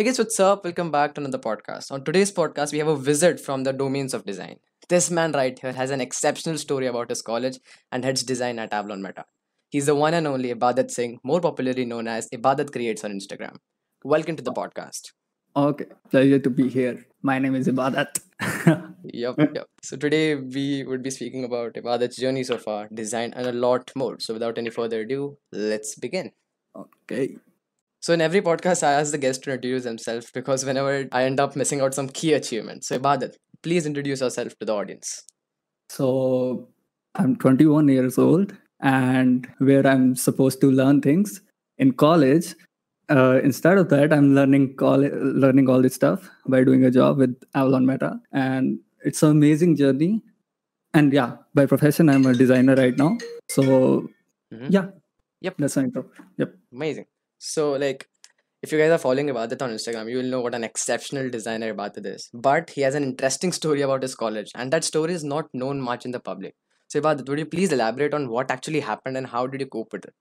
Hey guys, what's up? Welcome back to another podcast. On today's podcast, we have a visit from the domains of design. This man right here has an exceptional story about his college and heads design at Avalon Meta. He's the one and only Ibadat Singh, more popularly known as Ibadat Creates on Instagram. Welcome to the podcast. Okay, pleasure to be here. My name is Ibadat. yep, yep. So today we would be speaking about Ibadat's journey so far, design, and a lot more. So without any further ado, let's begin. Okay. So in every podcast, I ask the guest to introduce himself because whenever I end up missing out some key achievements. So Ibadat, please introduce yourself to the audience. So I'm 21 years old and where I'm supposed to learn things in college. Uh, instead of that, I'm learning college, learning all this stuff by doing a job with Avalon Meta, and it's an amazing journey. And yeah, by profession, I'm a designer right now. So mm-hmm. yeah, yep, that's my intro. Yep, amazing. So like if you guys are following Ibadat on Instagram, you will know what an exceptional designer Ibadat is. But he has an interesting story about his college, and that story is not known much in the public. So Ibadat, would you please elaborate on what actually happened and how did you cope with it?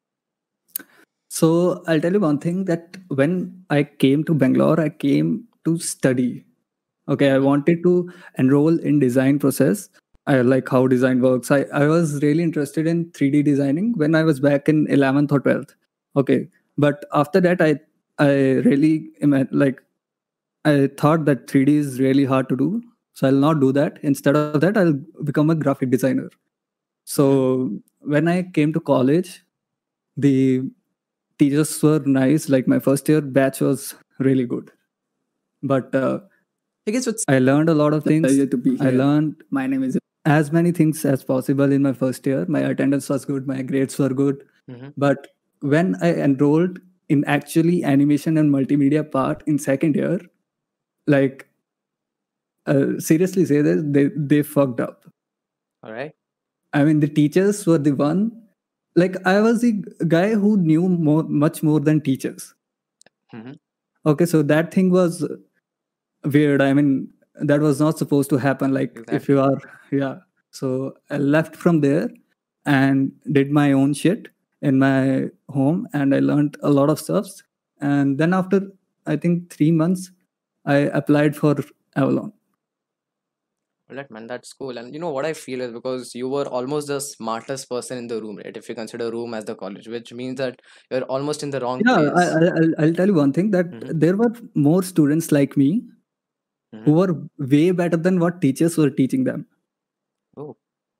So I'll tell you one thing that when I came to Bangalore, I came to study. Okay, I wanted to enroll in design process. I like how design works. I, I was really interested in 3D designing when I was back in 11th or 12th. Okay, but after that i i really like i thought that 3d is really hard to do so i'll not do that instead of that i'll become a graphic designer so when i came to college the teachers were nice like my first year batch was really good but uh, i guess what's i learned a lot of things i learned my name is as many things as possible in my first year my attendance was good my grades were good mm-hmm. but when I enrolled in actually animation and multimedia part in second year, like uh, seriously say this, they they fucked up. All right. I mean, the teachers were the one. Like I was the guy who knew more, much more than teachers. Mm-hmm. Okay, so that thing was weird. I mean, that was not supposed to happen. Like exactly. if you are, yeah. So I left from there and did my own shit in my home and I learned a lot of stuffs. And then after I think three months, I applied for Avalon. All right, man, that's cool. And you know what I feel is because you were almost the smartest person in the room, right? If you consider room as the college, which means that you're almost in the wrong. Yeah, place. I, will tell you one thing that mm-hmm. there were more students like me mm-hmm. who were way better than what teachers were teaching them. Oh.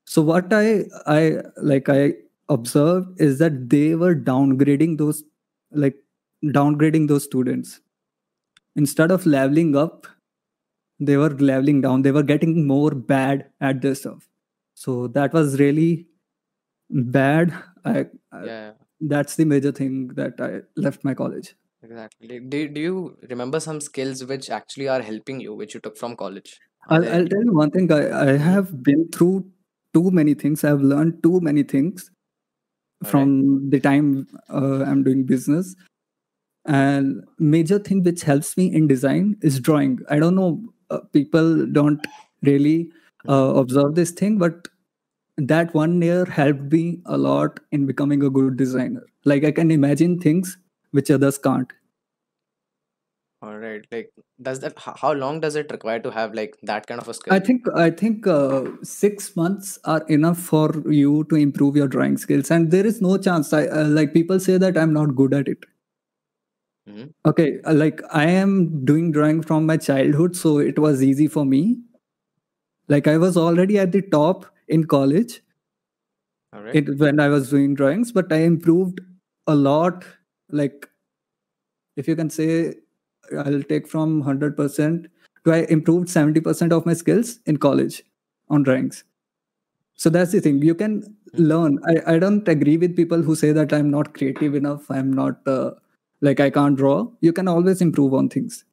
So what I I like I observed is that they were downgrading those like downgrading those students instead of leveling up they were leveling down they were getting more bad at their stuff so that was really bad I, yeah. I, that's the major thing that i left my college exactly do, do you remember some skills which actually are helping you which you took from college I'll, I'll tell you one thing I, I have been through too many things i've learned too many things from the time uh, i'm doing business and major thing which helps me in design is drawing i don't know uh, people don't really uh, observe this thing but that one year helped me a lot in becoming a good designer like i can imagine things which others can't all right like does that how long does it require to have like that kind of a skill i think i think uh, 6 months are enough for you to improve your drawing skills and there is no chance i uh, like people say that i'm not good at it mm-hmm. okay uh, like i am doing drawing from my childhood so it was easy for me like i was already at the top in college Alright, it, when i was doing drawings but i improved a lot like if you can say I'll take from 100% to I improved 70% of my skills in college on drawings. So that's the thing. You can hmm. learn. I, I don't agree with people who say that I'm not creative enough. I'm not uh, like I can't draw. You can always improve on things.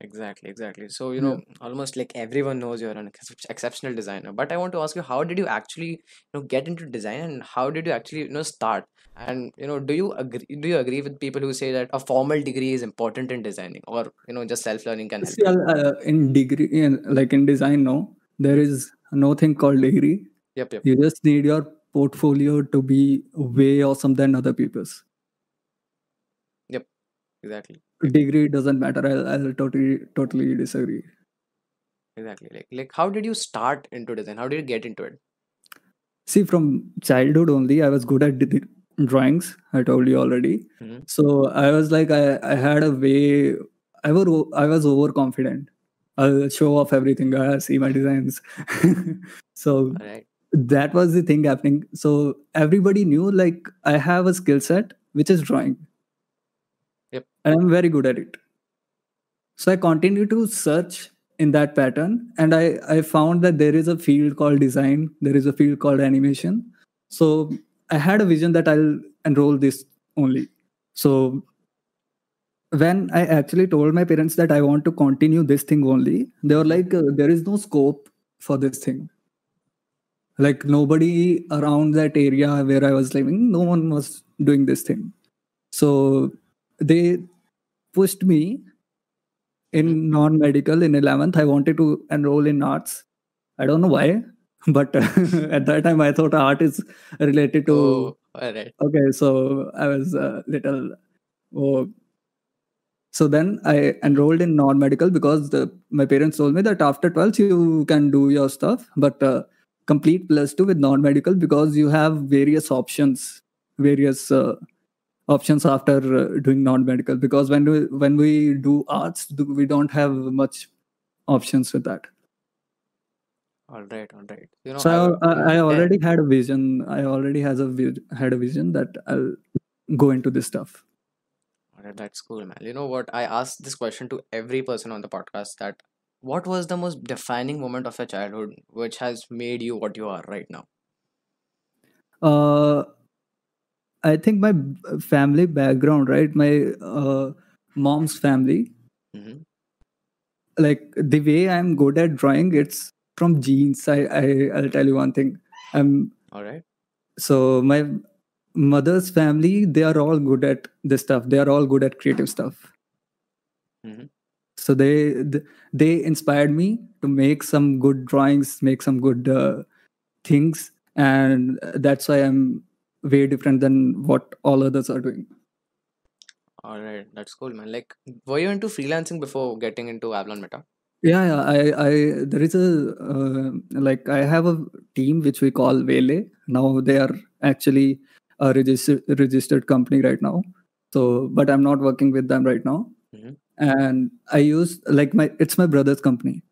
Exactly, exactly. So, you yeah. know, almost like everyone knows you're an ex- exceptional designer. But I want to ask you, how did you actually, you know, get into design and how did you actually, you know, start? and you know do you agree do you agree with people who say that a formal degree is important in designing or you know just self-learning can help uh, uh, in degree in, like in design no there is no thing called degree yep, yep you just need your portfolio to be way awesome than other people's yep exactly degree doesn't matter i'll, I'll totally totally disagree exactly like like how did you start into design how did you get into it see from childhood only i was good at de- drawings i told you already mm-hmm. so i was like I, I had a way i was i was overconfident i'll show off everything i see my designs so right. that was the thing happening so everybody knew like i have a skill set which is drawing yep and i'm very good at it so i continued to search in that pattern and i i found that there is a field called design there is a field called animation so I had a vision that I'll enroll this only. So when I actually told my parents that I want to continue this thing only, they were like, uh, there is no scope for this thing. Like nobody around that area where I was living, no one was doing this thing. So they pushed me in non-medical in 11th. I wanted to enroll in arts. I don't know why. but at that time i thought art is related to oh, okay so i was a little oh. so then i enrolled in non-medical because the, my parents told me that after 12 you can do your stuff but uh, complete plus two with non-medical because you have various options various uh, options after uh, doing non-medical because when we when we do arts we don't have much options with that all right all right you know so i, I, I already yeah. had a vision i already has a had a vision that i'll go into this stuff all right that's cool man you know what i asked this question to every person on the podcast that what was the most defining moment of your childhood which has made you what you are right now uh i think my family background right my uh mom's family mm-hmm. like the way i'm good at drawing it's from genes i, I i'll tell you one thing i'm um, all right so my mother's family they are all good at this stuff they are all good at creative stuff mm-hmm. so they they inspired me to make some good drawings make some good uh, things and that's why i'm way different than what all others are doing all right that's cool man like were you into freelancing before getting into avalon meta yeah, i i there is a uh, like i have a team which we call vele now they are actually a registered registered company right now so but i'm not working with them right now mm-hmm. and i use like my it's my brother's company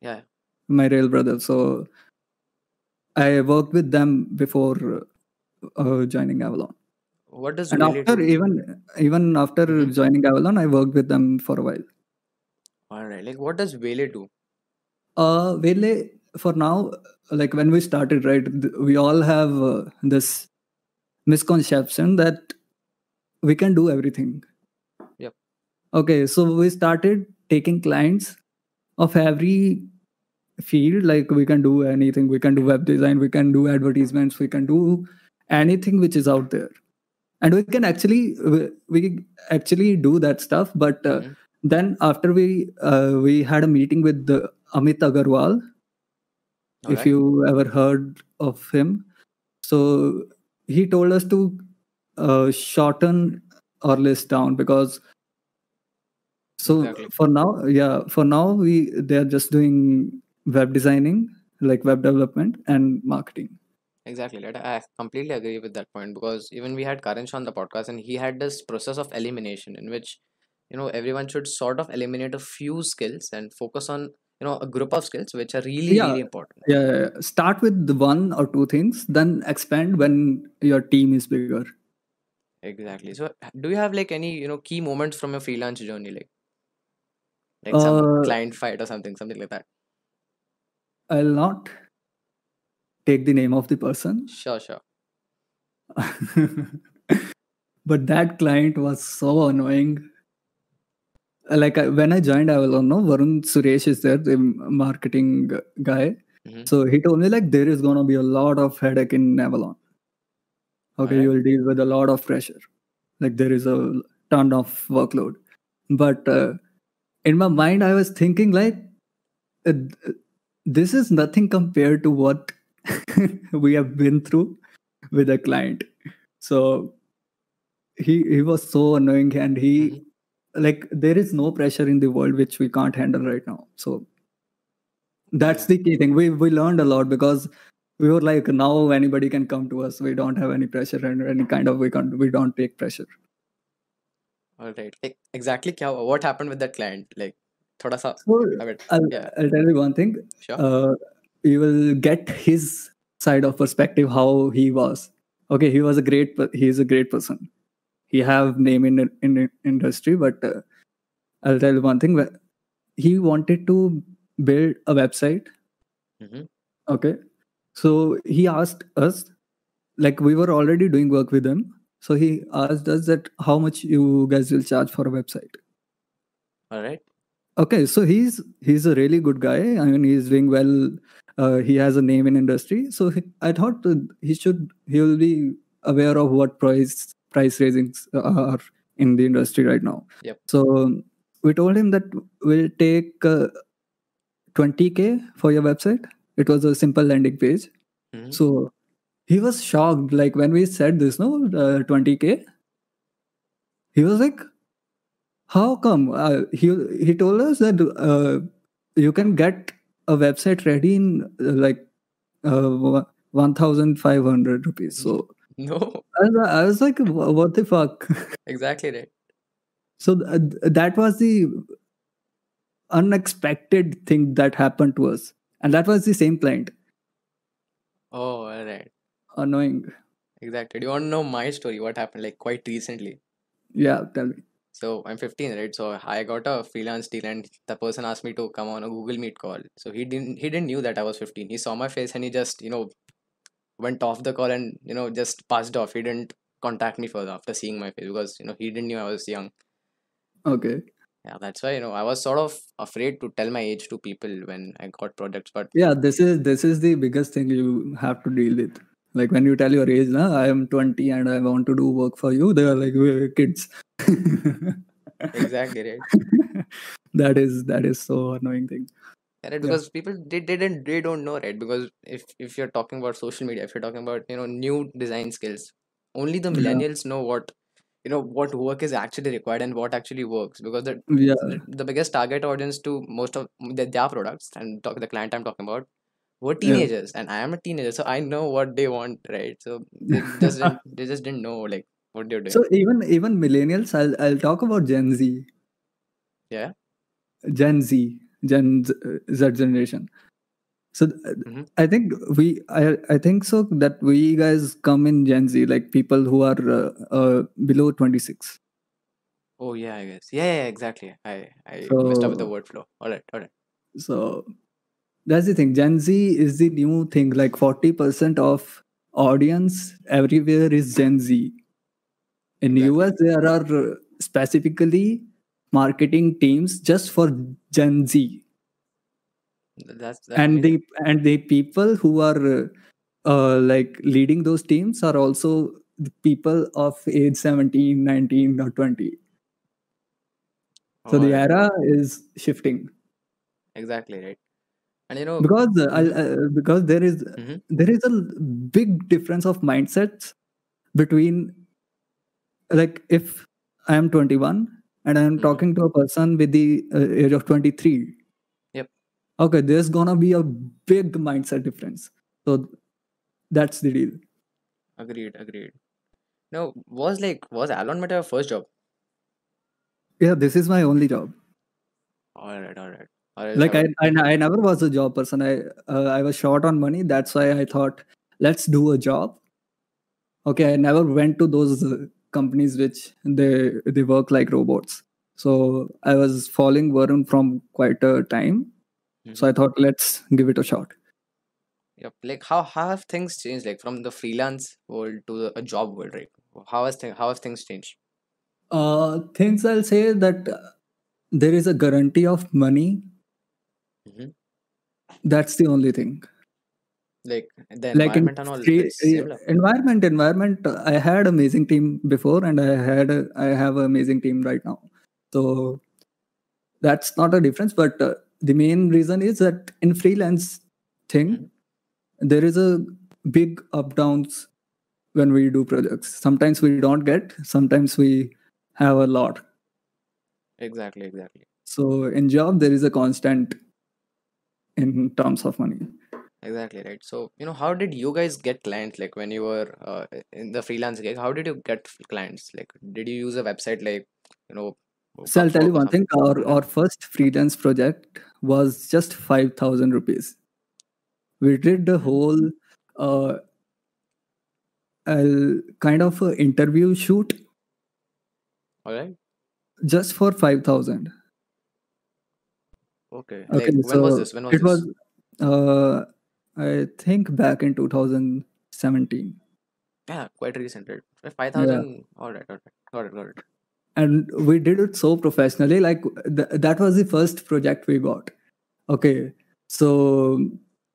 yeah my real brother so i worked with them before uh, joining avalon what does and after even even after mm-hmm. joining avalon i worked with them for a while all right. Like, what does Vele do? Uh, Vele, for now, like when we started, right, we all have uh, this misconception that we can do everything. Yep. Okay. So we started taking clients of every field. Like, we can do anything. We can do web design. We can do advertisements. We can do anything which is out there and we can actually we actually do that stuff but uh, mm-hmm then after we uh, we had a meeting with the amit agarwal if you ever heard of him so he told us to uh, shorten our list down because so exactly. for now yeah for now we they are just doing web designing like web development and marketing exactly right i completely agree with that point because even we had karan on the podcast and he had this process of elimination in which you know everyone should sort of eliminate a few skills and focus on you know a group of skills which are really yeah. really important yeah start with the one or two things then expand when your team is bigger exactly so do you have like any you know key moments from your freelance journey like like uh, some client fight or something something like that i'll not take the name of the person sure sure but that client was so annoying like I, when I joined I don't know Varun Suresh is there, the marketing guy. Mm-hmm. So he told me like there is gonna be a lot of headache in Avalon. Okay, right. you will deal with a lot of pressure. Like there is a ton of workload. But uh, in my mind, I was thinking like uh, this is nothing compared to what we have been through with a client. So he he was so annoying and he mm-hmm like there is no pressure in the world which we can't handle right now so that's the key thing we we learned a lot because we were like now anybody can come to us we don't have any pressure and any kind of we can't we don't take pressure all right exactly what happened with that client like thoda sa, so, I'll, yeah. I'll tell you one thing sure. Uh, you will get his side of perspective how he was okay he was a great he's a great person he have name in in industry, but uh, I'll tell you one thing. He wanted to build a website. Mm-hmm. Okay, so he asked us, like we were already doing work with him. So he asked us that how much you guys will charge for a website. All right. Okay, so he's he's a really good guy. I mean, he's doing well. Uh, he has a name in industry, so he, I thought he should he will be aware of what price price raisings are in the industry right now. Yep. So we told him that we'll take uh, 20k for your website. It was a simple landing page. Mm-hmm. So he was shocked. Like when we said this, no, uh, 20k. He was like, "How come?" Uh, he he told us that uh, you can get a website ready in uh, like uh, 1,500 rupees. So no. I was, I was like, what the fuck? Exactly right. So uh, th- that was the unexpected thing that happened to us. And that was the same client. Oh, all right. Annoying. Exactly. Do you want to know my story? What happened like quite recently? Yeah, tell me. So I'm 15, right? So I got a freelance deal, and the person asked me to come on a Google Meet call. So he didn't he didn't knew that I was 15. He saw my face and he just you know went off the call and you know just passed off. He didn't contact me further after seeing my face because you know he didn't know I was young. Okay. Yeah, that's why you know I was sort of afraid to tell my age to people when I got products. But yeah, this is this is the biggest thing you have to deal with. Like when you tell your age, now I am twenty and I want to do work for you. They are like we're kids. exactly right. that is that is so annoying thing right because people they didn't they don't know right because if if you're talking about social media if you're talking about you know new design skills only the millennials yeah. know what you know what work is actually required and what actually works because the yeah. the biggest target audience to most of their, their products and talk, the client i'm talking about were teenagers yeah. and i am a teenager so i know what they want right so they just didn't, they just didn't know like what they're doing so even even millennials i'll, I'll talk about gen z yeah gen z Gen Z generation. So mm-hmm. I think we, I, I think so that we guys come in Gen Z, like people who are uh, uh, below 26. Oh yeah, I guess. Yeah, yeah exactly. I, I so, messed up with the word flow. All right, all right. So that's the thing. Gen Z is the new thing. Like 40% of audience everywhere is Gen Z. In exactly. US, there are specifically marketing teams just for Gen Z. That's that and the and the people who are uh, like leading those teams are also people of age 17 19 or 20 so oh, the era is shifting exactly right and you know because uh, uh, because there is, mm-hmm. there is a big difference of mindsets between like if i am 21 and i'm mm-hmm. talking to a person with the uh, age of 23 yep okay there's gonna be a big mindset difference so that's the deal agreed agreed no was like was alon meta your first job yeah this is my only job all right all right like I, I, I never was a job person i uh, i was short on money that's why i thought let's do a job okay i never went to those uh, companies which they they work like robots so i was following varun from quite a time mm-hmm. so i thought let's give it a shot yep like how, how have things changed like from the freelance world to the, a job world right how has how have things changed uh things i'll say that there is a guarantee of money mm-hmm. that's the only thing like the environment in, and all eh, environment environment i had amazing team before and i had a, I have an amazing team right now so that's not a difference but uh, the main reason is that in freelance thing mm-hmm. there is a big up downs when we do projects sometimes we don't get sometimes we have a lot exactly exactly so in job there is a constant in terms of money exactly right so you know how did you guys get clients like when you were uh, in the freelance gig how did you get clients like did you use a website like you know so i'll tell you one thing our, our first freelance project was just 5000 rupees we did the whole uh, uh kind of interview shoot all right just for 5000 okay okay like, so when was this when was it this? was uh, I think back in 2017. Yeah, quite recent. 5,000. Yeah. All right, all right. Got it, got it. And we did it so professionally. Like, th- that was the first project we got. Okay. So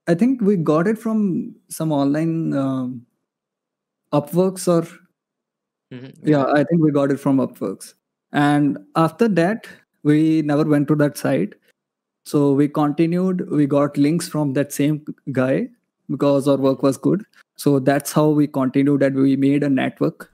I think we got it from some online um, Upworks or. Mm-hmm. Yeah, I think we got it from Upworks. And after that, we never went to that site. So we continued. We got links from that same guy because our work was good. So that's how we continued and we made a network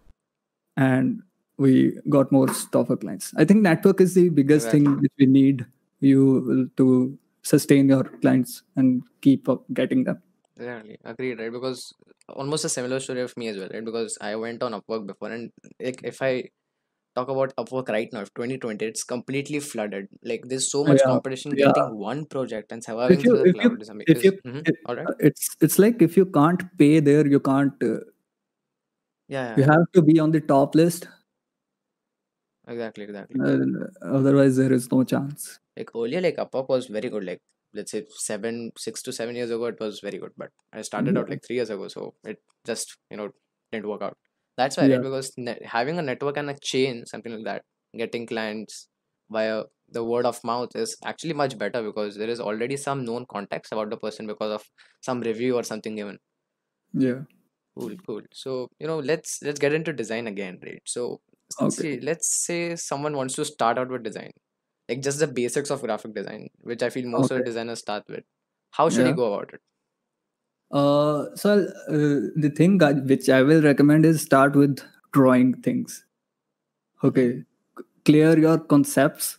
and we got more stuff clients. I think network is the biggest thing which we need you to sustain your clients and keep up getting them. Really, Agreed, right? Because almost a similar story of me as well, right? Because I went on Upwork before and like if I talk about upwork right now if 2020 it's completely flooded like there's so much yeah, competition yeah. getting one project and surviving if you, through the cloud you, is if you, mm-hmm. it, all right it's it's like if you can't pay there you can't uh, yeah, yeah, you have to be on the top list exactly exactly uh, otherwise there is no chance like earlier like upwork was very good like let's say seven six to seven years ago it was very good but i started mm-hmm. out like three years ago so it just you know didn't work out that's why yeah. right? because ne- having a network and a chain, something like that, getting clients via the word of mouth is actually much better because there is already some known context about the person because of some review or something given. Yeah. Cool, cool. So you know, let's let's get into design again, right? So okay. see, let's say someone wants to start out with design, like just the basics of graphic design, which I feel most okay. of the designers start with. How should yeah. he go about it? uh so uh, the thing which i will recommend is start with drawing things okay clear your concepts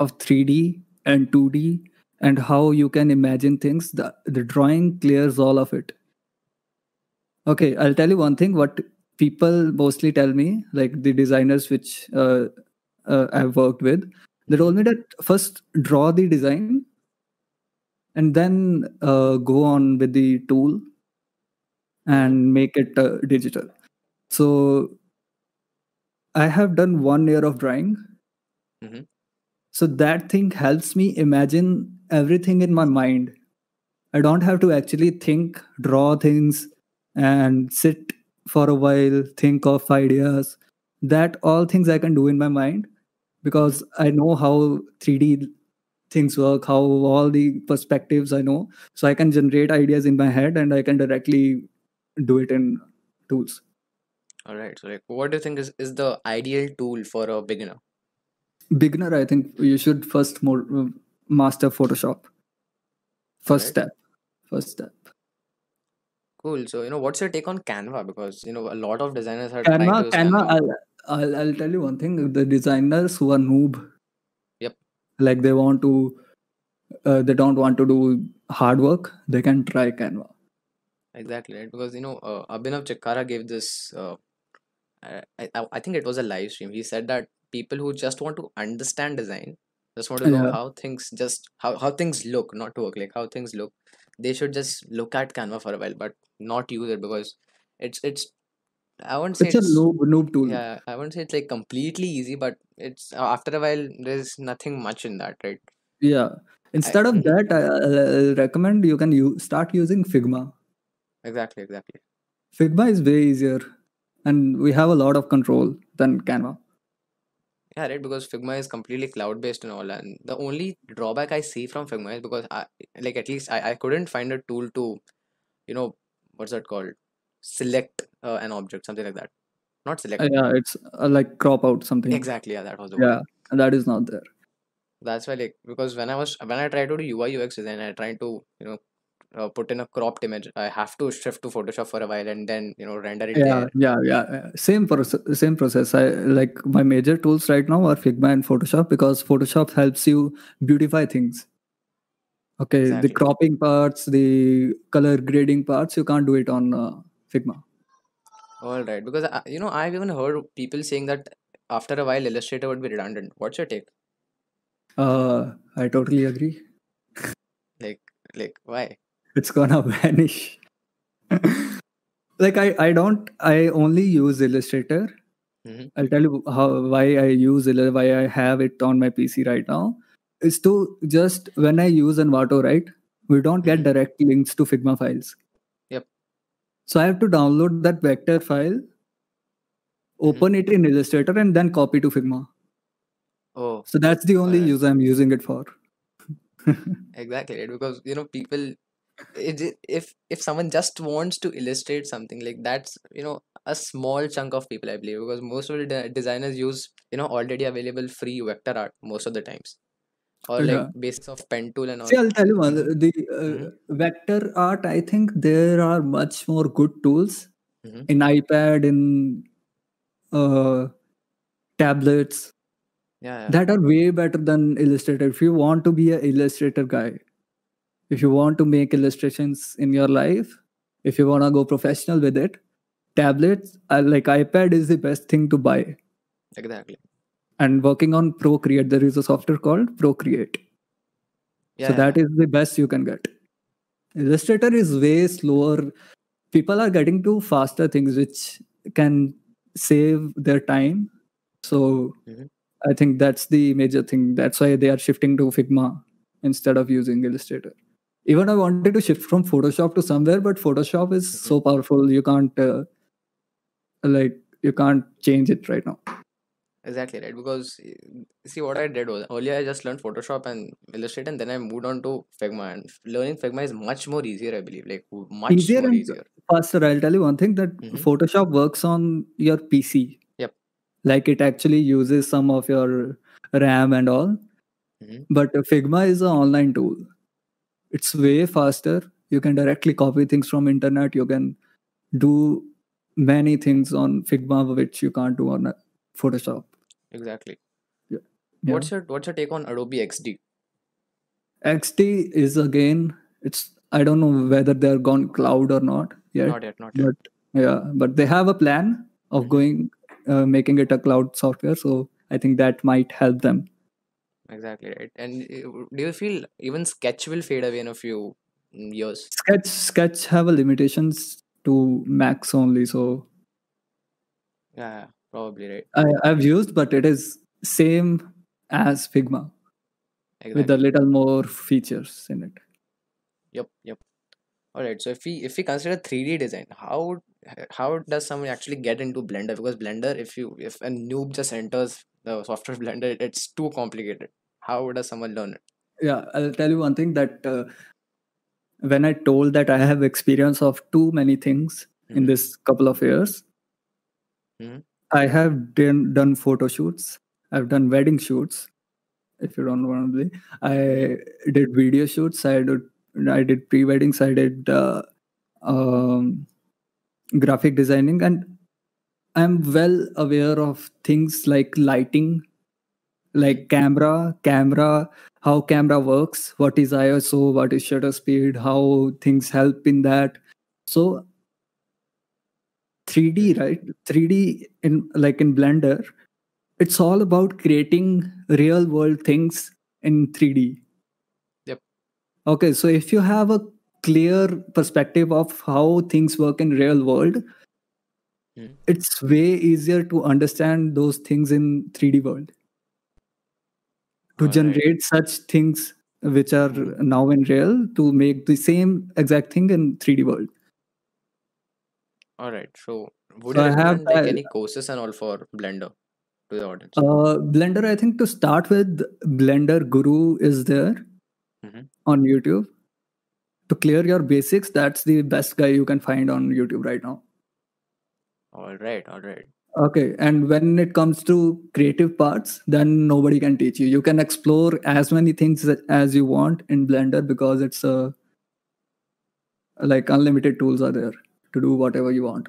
of 3d and 2d and how you can imagine things the, the drawing clears all of it okay i'll tell you one thing what people mostly tell me like the designers which uh, uh, i've worked with they told me that first draw the design and then uh, go on with the tool and make it uh, digital so i have done one year of drawing mm-hmm. so that thing helps me imagine everything in my mind i don't have to actually think draw things and sit for a while think of ideas that all things i can do in my mind because i know how 3d things work how all the perspectives i know so i can generate ideas in my head and i can directly do it in tools all right so like what do you think is, is the ideal tool for a beginner beginner i think you should first more uh, master photoshop first right. step first step cool so you know what's your take on canva because you know a lot of designers are canva canva I'll, I'll, I'll tell you one thing the designers who are noob like they want to uh, they don't want to do hard work they can try canva exactly right because you know uh, abhinav chakkara gave this uh, I, I think it was a live stream he said that people who just want to understand design just want to know yeah. how things just how, how things look not work like how things look they should just look at canva for a while but not use it because it's it's I won't say it's, it's a noob, noob tool. Yeah, I won't say it's like completely easy, but it's uh, after a while there's nothing much in that, right? Yeah. Instead I, of that, I, I recommend you can u- start using Figma. Exactly. Exactly. Figma is way easier, and we have a lot of control than Canva. Yeah, right. Because Figma is completely cloud based and all, and the only drawback I see from Figma is because I like at least I, I couldn't find a tool to, you know, what's that called? select uh, an object something like that not select uh, yeah it's uh, like crop out something exactly yeah that was the yeah that is not there that's why like because when i was when i tried to do ui ux design i tried to you know uh, put in a cropped image i have to shift to photoshop for a while and then you know render it yeah there. yeah yeah same process same process i like my major tools right now are figma and photoshop because photoshop helps you beautify things okay exactly. the cropping parts the color grading parts you can't do it on uh, Figma. All right, because I, uh, you know I've even heard people saying that after a while Illustrator would be redundant. What's your take? Uh, I totally agree. like, like why? It's gonna vanish. like I, I don't. I only use Illustrator. Mm-hmm. I'll tell you how why I use why I have it on my PC right now. Is to just when I use Envato, right? We don't get mm-hmm. direct links to Figma files so I have to download that vector file, mm-hmm. open it in Illustrator, and then copy to Figma. Oh. So that's the only use I'm using it for. exactly because you know people it, if if someone just wants to illustrate something like that's you know a small chunk of people i believe because most of the de- designers use you know already available free vector art most of the times or yeah. like basis of pen tool and all. See, I'll tell you one. The mm-hmm. uh, mm-hmm. vector art, I think there are much more good tools mm-hmm. in iPad, in uh, tablets. Yeah, yeah, that are way better than Illustrator. If you want to be an Illustrator guy, if you want to make illustrations in your life, if you want to go professional with it, tablets uh, like iPad is the best thing to buy. Exactly and working on Procreate. There is a software called Procreate. Yeah, so yeah. that is the best you can get. Illustrator is way slower. People are getting to faster things which can save their time. So mm-hmm. I think that's the major thing. That's why they are shifting to Figma instead of using Illustrator. Even I wanted to shift from Photoshop to somewhere, but Photoshop is mm-hmm. so powerful. You can't, uh, like, you can't change it right now exactly right because eh, see what i did was earlier i just learned photoshop and illustrator and then i moved on to figma and learning figma is much more easier i believe like much easier more easier faster i'll tell you one thing that mm-hmm. photoshop works on your pc yep like it actually uses some of your ram and all mm-hmm. but figma is an online tool it's way faster you can directly copy things from internet you can do many things on figma which you can't do on photoshop exactly yeah. what's your what's your take on adobe xd xd is again it's i don't know whether they're gone cloud or not yet not yet not yet but, yeah but they have a plan of mm-hmm. going uh, making it a cloud software so i think that might help them exactly right and uh, do you feel even sketch will fade away in a few mm, years sketch sketch have a limitations to max only so yeah probably right I, i've used but it is same as figma exactly. with a little more features in it yep yep all right so if we if we consider 3d design how how does someone actually get into blender because blender if you if a noob just enters the software blender it's too complicated how does someone learn it yeah i'll tell you one thing that uh, when i told that i have experience of too many things mm-hmm. in hmm. this couple of years mm-hmm. I have done, done photo shoots. I've done wedding shoots. If you don't want to, be. I did video shoots. I did I did pre weddings. I did uh, um, graphic designing, and I'm well aware of things like lighting, like camera, camera, how camera works, what is ISO, what is shutter speed, how things help in that. So 3D, right? 3D in like in Blender, it's all about creating real world things in 3D. Yep. Okay, so if you have a clear perspective of how things work in real world, mm. it's way easier to understand those things in 3D world. To all generate right. such things which are hmm. now in real to make the same exact thing in 3D world. All right. So, would so you I have like any courses and all for Blender to the audience? Uh, Blender, I think to start with, Blender Guru is there mm-hmm. on YouTube. To clear your basics, that's the best guy you can find on YouTube right now. All right. All right. Okay. And when it comes to creative parts, then nobody can teach you. You can explore as many things as you want in Blender because it's a uh, like unlimited tools are there to do whatever you want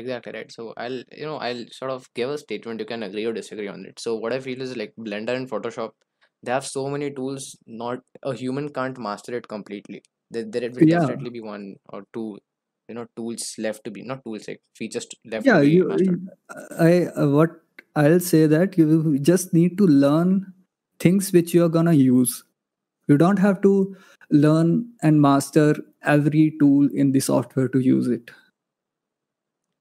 exactly right so i'll you know i'll sort of give a statement you can agree or disagree on it so what i feel is like blender and photoshop they have so many tools not a human can't master it completely there, there will yeah. definitely be one or two you know tools left to be not tools like features left yeah you mastered. i uh, what i'll say that you just need to learn things which you're gonna use you don't have to learn and master every tool in the software to use it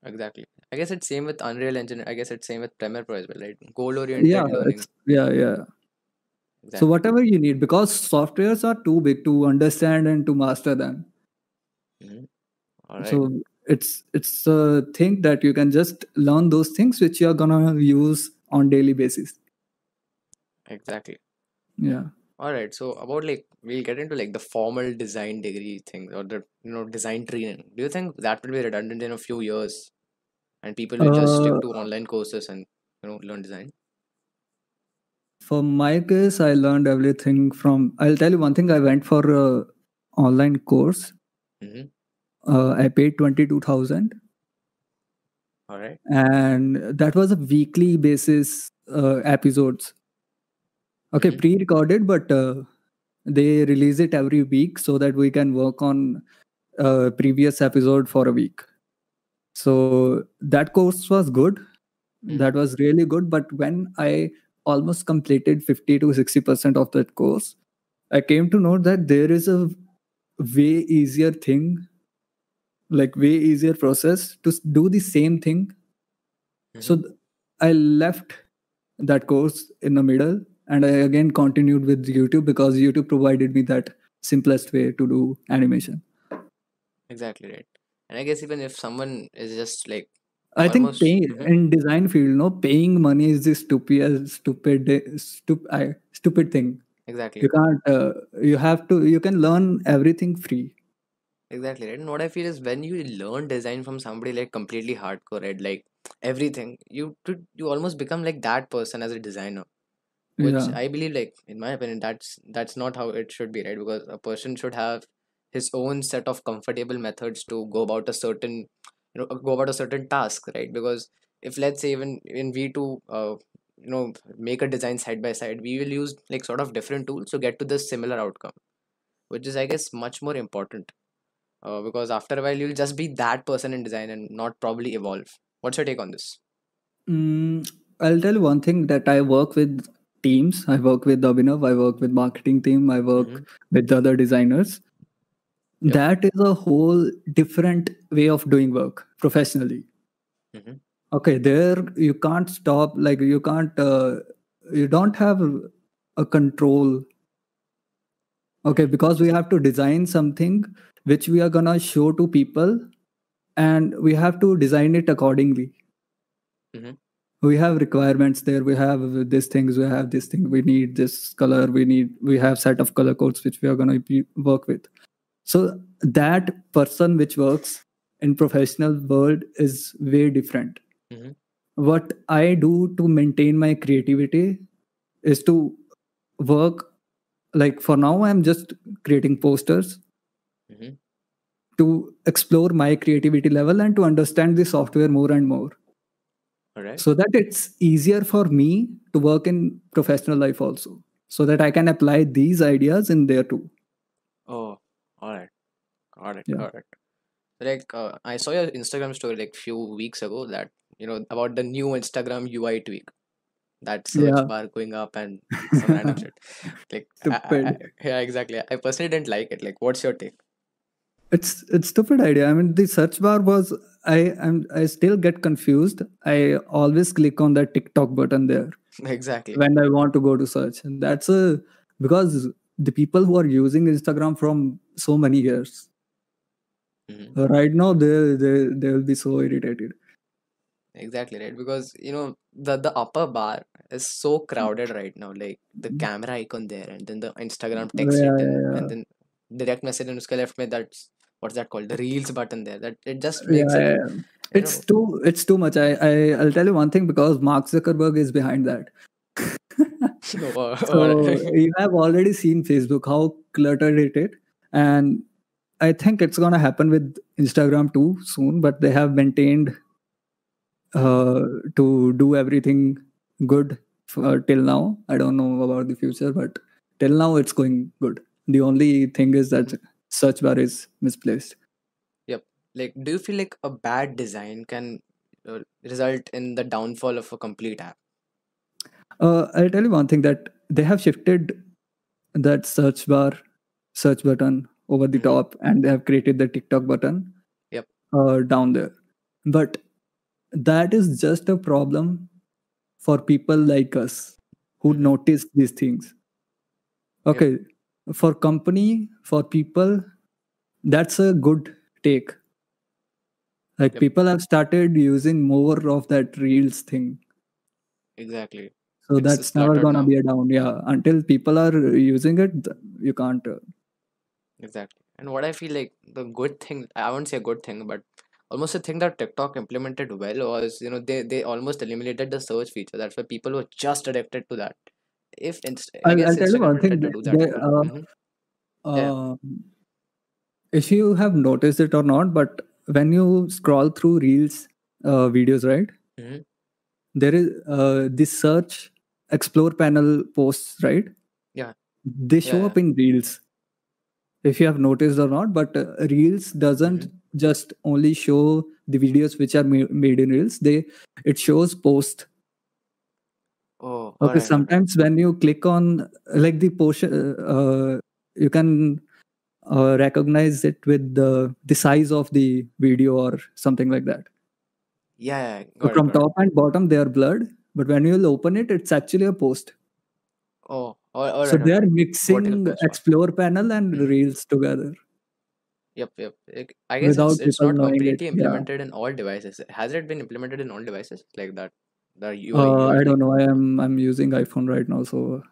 exactly i guess it's same with unreal engine i guess it's same with premiere pro as well right goal oriented yeah learning. yeah yeah exactly. so whatever you need because softwares are too big to understand and to master them mm-hmm. so it's it's a thing that you can just learn those things which you're gonna use on daily basis exactly yeah all right so about like we'll get into like the formal design degree thing or the you know design training do you think that will be redundant in a few years and people will just stick uh, to online courses and you know learn design for my case i learned everything from i'll tell you one thing i went for a online course mm-hmm. uh, i paid 22000 all right and that was a weekly basis uh, episodes Okay, pre-recorded, but uh, they release it every week so that we can work on uh, previous episode for a week. So that course was good. Mm. That was really good. But when I almost completed 50 to 60 percent of that course, I came to know that there is a way easier thing, like way easier process to do the same thing. Mm-hmm. So th- I left that course in the middle and i again continued with youtube because youtube provided me that simplest way to do animation exactly right and i guess even if someone is just like I almost, think paying mm-hmm. in design field, no paying money is this stupid, stupid, stupid, stupid thing. Exactly. You can't. Uh, you have to. You can learn everything free. Exactly right. And what I feel is when you learn design from somebody like completely hardcore, right? Like everything, you you almost become like that person as a designer which yeah. i believe like in my opinion that's that's not how it should be right because a person should have his own set of comfortable methods to go about a certain you know uh, go about a certain task right because if let's say even in v2 uh, you know make a design side by side we will use like sort of different tools to get to this similar outcome which is i guess much more important uh, because after a while you'll just be that person in design and not probably evolve what's your take on this mm, i'll tell one thing that i work with teams. I work with Abhinav, I work with marketing team, I work mm-hmm. with other designers. Yep. That is a whole different way of doing work professionally. Mm-hmm. Okay, there you can't stop, like you can't, uh, you don't have a control. Okay, because we have to design something which we are gonna show to people and we have to design it accordingly. Mm-hmm we have requirements there we have these things we have this thing we need this color we need we have set of color codes which we are going to work with so that person which works in professional world is way different mm-hmm. what i do to maintain my creativity is to work like for now i'm just creating posters mm-hmm. to explore my creativity level and to understand the software more and more right. so that it's easier for me to work in professional life also so that i can apply these ideas in there too oh all right got it yeah. got it like uh, i saw your instagram story like few weeks ago that you know about the new instagram ui tweak that search yeah. bar going up and some random shit like I, I, yeah exactly i personally didn't like it like what's your take it's it's stupid idea i mean the search bar was i am i still get confused i always click on that tiktok button there exactly when i want to go to search and that's a because the people who are using instagram from so many years mm-hmm. right now they they they will be so irritated exactly right because you know the the upper bar is so crowded right now like the mm-hmm. camera icon there and then the instagram text yeah, and, yeah. and then direct message and uska left me that's what's that called the reels button there that it just makes yeah, it yeah. it's know. too it's too much I, I i'll tell you one thing because mark zuckerberg is behind that so you have already seen facebook how cluttered it is and i think it's going to happen with instagram too soon but they have maintained uh, to do everything good for, till now i don't know about the future but till now it's going good the only thing is that search bar is misplaced yep like do you feel like a bad design can uh, result in the downfall of a complete app uh, i'll tell you one thing that they have shifted that search bar search button over the mm-hmm. top and they have created the tiktok button yep uh, down there but that is just a problem for people like us who mm-hmm. notice these things okay yep for company for people that's a good take like yep. people have started using more of that reels thing exactly so it's that's never gonna now. be a down yeah until people are using it you can't uh. exactly and what i feel like the good thing i won't say a good thing but almost a thing that TikTok implemented well was, you know, they, they almost eliminated the search feature. That's why people were just addicted to that if instead I'll, I'll tell you one thing they, uh, mm-hmm. yeah. if you have noticed it or not but when you scroll through reels uh, videos right mm-hmm. there is uh, this search explore panel posts right yeah they show yeah. up in reels if you have noticed or not but uh, reels doesn't mm-hmm. just only show the videos which are ma- made in reels they it shows posts Oh, okay. Right. Sometimes when you click on like the portion, uh, uh, you can uh, recognize it with the the size of the video or something like that. Yeah. yeah so it, from top it. and bottom, they are blurred, but when you'll open it, it's actually a post. Oh, all, all so right, they right. are mixing Explore panel and mm-hmm. Reels together. Yep, yep. I guess Without it's, it's not completely it, implemented yeah. in all devices. Has it been implemented in all devices like that? uh, I don't know. I am I'm using iPhone right now, so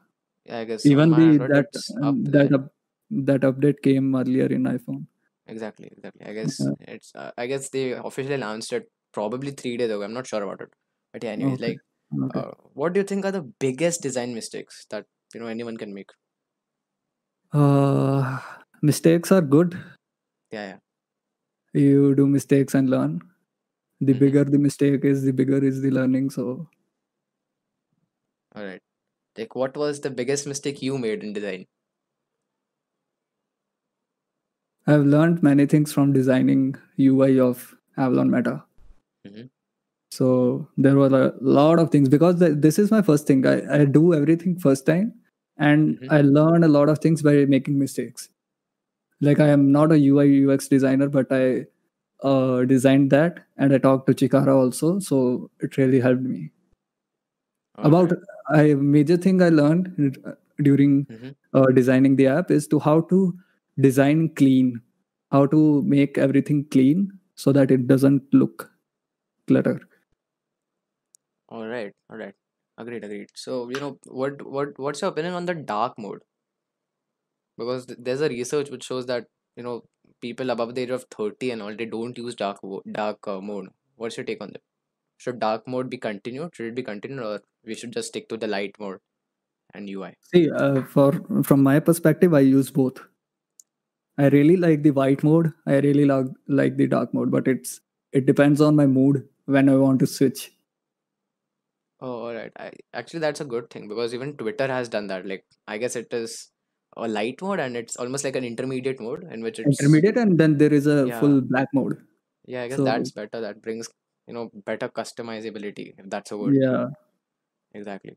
yeah, I guess even the that um, that up, that update came earlier in iPhone. Exactly, exactly. I guess yeah. it's uh, I guess they officially announced it probably three days ago. I'm not sure about it, but yeah, anyways, okay. like, okay. Uh, what do you think are the biggest design mistakes that you know anyone can make? Uh, mistakes are good. Yeah, yeah. You do mistakes and learn the mm-hmm. bigger the mistake is the bigger is the learning so all right like what was the biggest mistake you made in design i've learned many things from designing ui of avalon meta mm-hmm. so there were a lot of things because the, this is my first thing i, I do everything first time and mm-hmm. i learn a lot of things by making mistakes like i am not a ui ux designer but i uh, designed that and i talked to chikara also so it really helped me okay. about a major thing i learned during mm-hmm. uh, designing the app is to how to design clean how to make everything clean so that it doesn't look clutter all right all right agreed agreed so you know what what what's your opinion on the dark mode because there's a research which shows that you know people above the age of 30 and all they don't use dark dark uh, mode what's your take on that should dark mode be continued should it be continued or we should just stick to the light mode and ui see uh, for from my perspective i use both i really like the white mode i really like like the dark mode but it's it depends on my mood when i want to switch oh all right I, actually that's a good thing because even twitter has done that like i guess it is a light mode and it's almost like an intermediate mode in which it's intermediate and then there is a yeah. full black mode yeah i guess so, that's better that brings you know better customizability if that's a word yeah exactly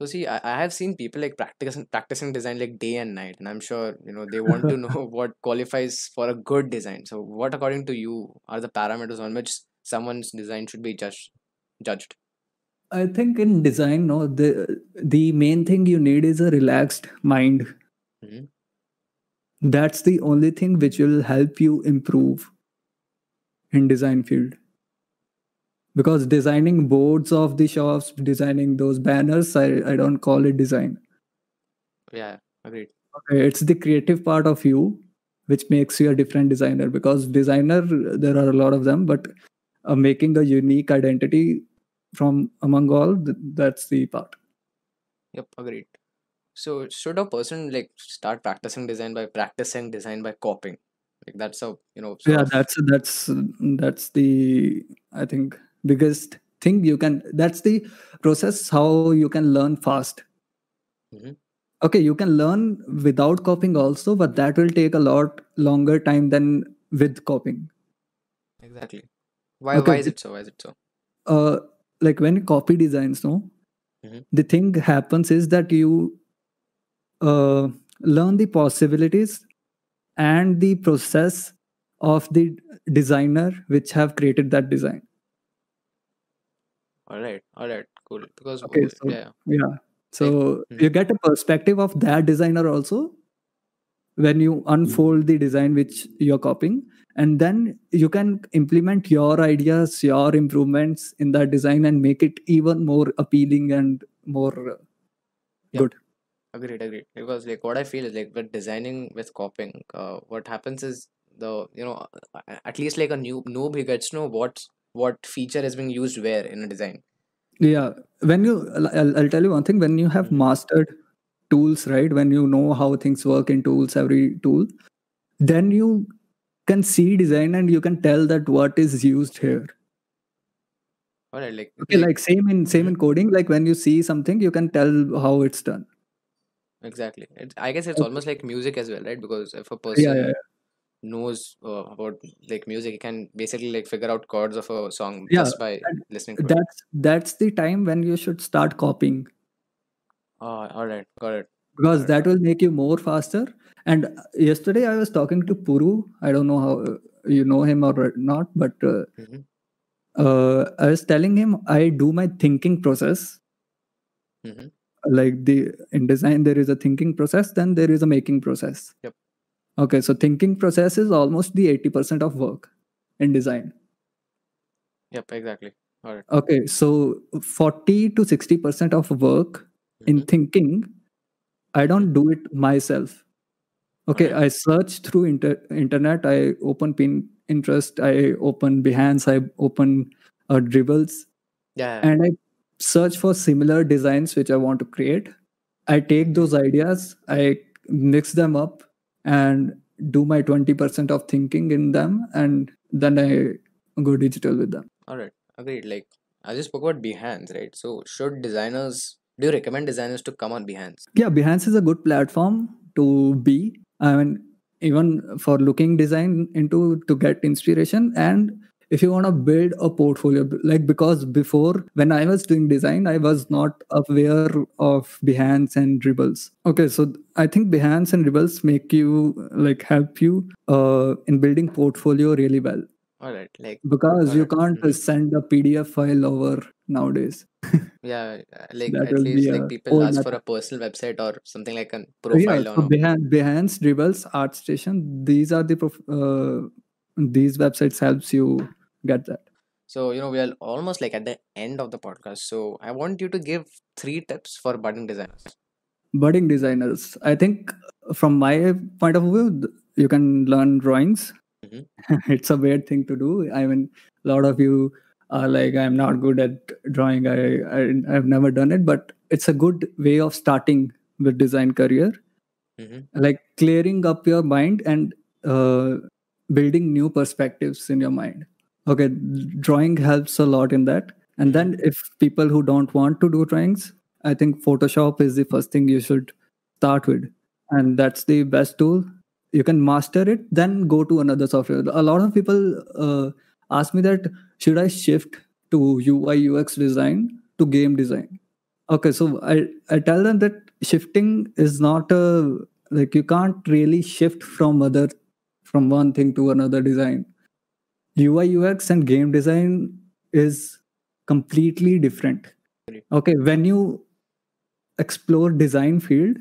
so see i, I have seen people like practicing practicing design like day and night and i'm sure you know they want to know what qualifies for a good design so what according to you are the parameters on which someone's design should be judged judged i think in design no the the main thing you need is a relaxed mind Mm-hmm. That's the only thing which will help you improve in design field. Because designing boards of the shops, designing those banners, I, I don't call it design. Yeah, agreed. Okay, it's the creative part of you which makes you a different designer because designer there are a lot of them but uh, making a unique identity from among all th- that's the part yep agreed so should a person like start practicing design by practicing design by copying like that's how you know yeah that's that's that's the i think biggest thing you can that's the process how you can learn fast mm-hmm. okay you can learn without copying also but that will take a lot longer time than with copying exactly why okay. why is it so why is it so uh like when copy designs no mm-hmm. the thing happens is that you uh, learn the possibilities and the process of the designer which have created that design all right all right cool because okay, so, yeah yeah so mm-hmm. you get a perspective of that designer also when you unfold the design which you're copying and then you can implement your ideas your improvements in that design and make it even more appealing and more uh, good agreed agreed because like what i feel is like with designing with copying uh, what happens is the you know at least like a new noob he gets to know what what feature is being used where in a design yeah when you I'll, I'll tell you one thing when you have mm-hmm. mastered tools right when you know how things work in tools every tool then you can see design and you can tell that what is used here all right like okay like, like same in same in mm-hmm. coding like when you see something you can tell how it's done exactly it, i guess it's almost like music as well right because if a person yeah, yeah, yeah. knows uh, about like music he can basically like figure out chords of a song just by listening to that's it. that's the time when you should start copying oh ah, all right got it because that will make you more faster and uh, yesterday i was talking to puru i don't know how uh, you know him or not but uh, mm-hmm. uh, i was telling him i do my thinking process mm-hmm like the in design there is a thinking process then there is a making process yep okay so thinking process is almost the 80% of work in design yep exactly all right okay so 40 to 60% of work mm-hmm. in thinking i don't do it myself okay right. i search through inter- internet i open pin interest i open behance i open uh, dribbles yeah and i search for similar designs which I want to create. I take those ideas, I mix them up, and do my 20% of thinking in them, and then I go digital with them. All right, agreed. Like I just spoke about Behance, right? So, should designers do you recommend designers to come on Behance? Yeah, Behance is a good platform to be. I mean, even for looking design into to get inspiration and if you want to build a portfolio like because before when i was doing design i was not aware of behance and dribbles okay so i think behance and dribbles make you like help you uh, in building portfolio really well all right like because you can't mm-hmm. send a pdf file over nowadays yeah uh, like at least like people ask for a personal website or something like a oh, profile yeah, so behance, behance dribbles artstation these are the prof- uh, these websites helps you get that so you know we are almost like at the end of the podcast so i want you to give three tips for budding designers budding designers i think uh, from my point of view you can learn drawings mm-hmm. it's a weird thing to do i mean a lot of you are like i'm not good at drawing I, I i've never done it but it's a good way of starting with design career mm-hmm. like clearing up your mind and uh, building new perspectives in your mind okay drawing helps a lot in that and then mm-hmm. if people who don't want to do drawings i think photoshop is the first thing you should start with and that's the best tool you can master it then go to another software a lot of people uh, ask me that should i shift to ui ux design to game design okay so i i tell them that shifting is not a like you can't really shift from other from one thing to another design UI UX and game design is completely different. Okay, when you explore design field,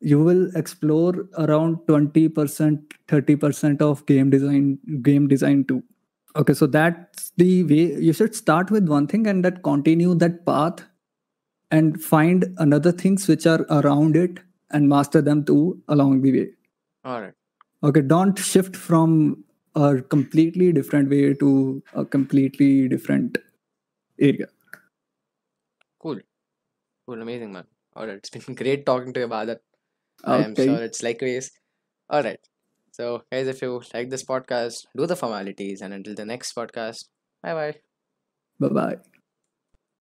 you will explore around 20%, 30% of game design, game design too. Okay, so that's the way you should start with one thing and that continue that path and find another things which are around it and master them too along the way. All right. Okay, don't shift from a completely different way to a completely different area. Cool. Cool. Amazing, man. All right. It's been great talking to you about that. Okay. I'm sure it's likewise. All right. So, guys, if you like this podcast, do the formalities. And until the next podcast, bye bye. Bye bye.